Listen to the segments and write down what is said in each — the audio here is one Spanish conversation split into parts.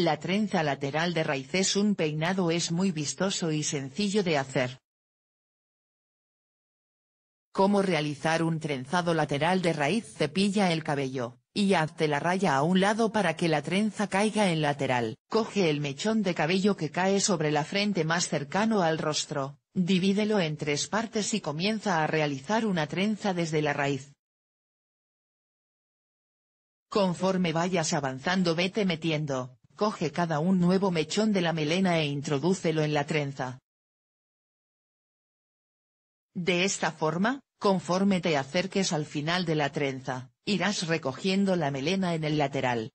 La trenza lateral de raíces un peinado es muy vistoso y sencillo de hacer. Cómo realizar un trenzado lateral de raíz cepilla el cabello, y hazte la raya a un lado para que la trenza caiga en lateral. Coge el mechón de cabello que cae sobre la frente más cercano al rostro, divídelo en tres partes y comienza a realizar una trenza desde la raíz. Conforme vayas avanzando vete metiendo, Coge cada un nuevo mechón de la melena e introdúcelo en la trenza. De esta forma, conforme te acerques al final de la trenza, irás recogiendo la melena en el lateral.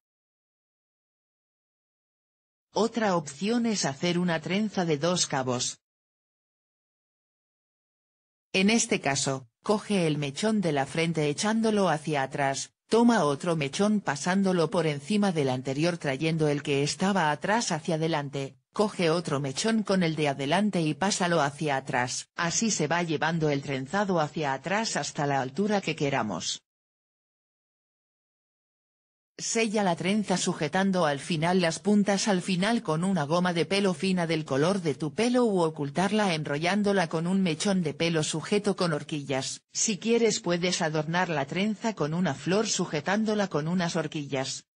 Otra opción es hacer una trenza de dos cabos. En este caso, coge el mechón de la frente echándolo hacia atrás, Toma otro mechón pasándolo por encima del anterior trayendo el que estaba atrás hacia adelante, coge otro mechón con el de adelante y pásalo hacia atrás. Así se va llevando el trenzado hacia atrás hasta la altura que queramos. Sella la trenza sujetando al final las puntas al final con una goma de pelo fina del color de tu pelo u ocultarla enrollándola con un mechón de pelo sujeto con horquillas. Si quieres puedes adornar la trenza con una flor sujetándola con unas horquillas.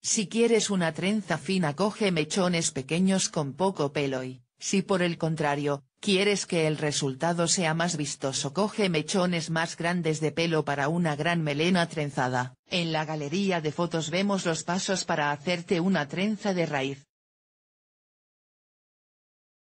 Si quieres una trenza fina coge mechones pequeños con poco pelo y si por el contrario, quieres que el resultado sea más vistoso coge mechones más grandes de pelo para una gran melena trenzada. En la galería de fotos vemos los pasos para hacerte una trenza de raíz.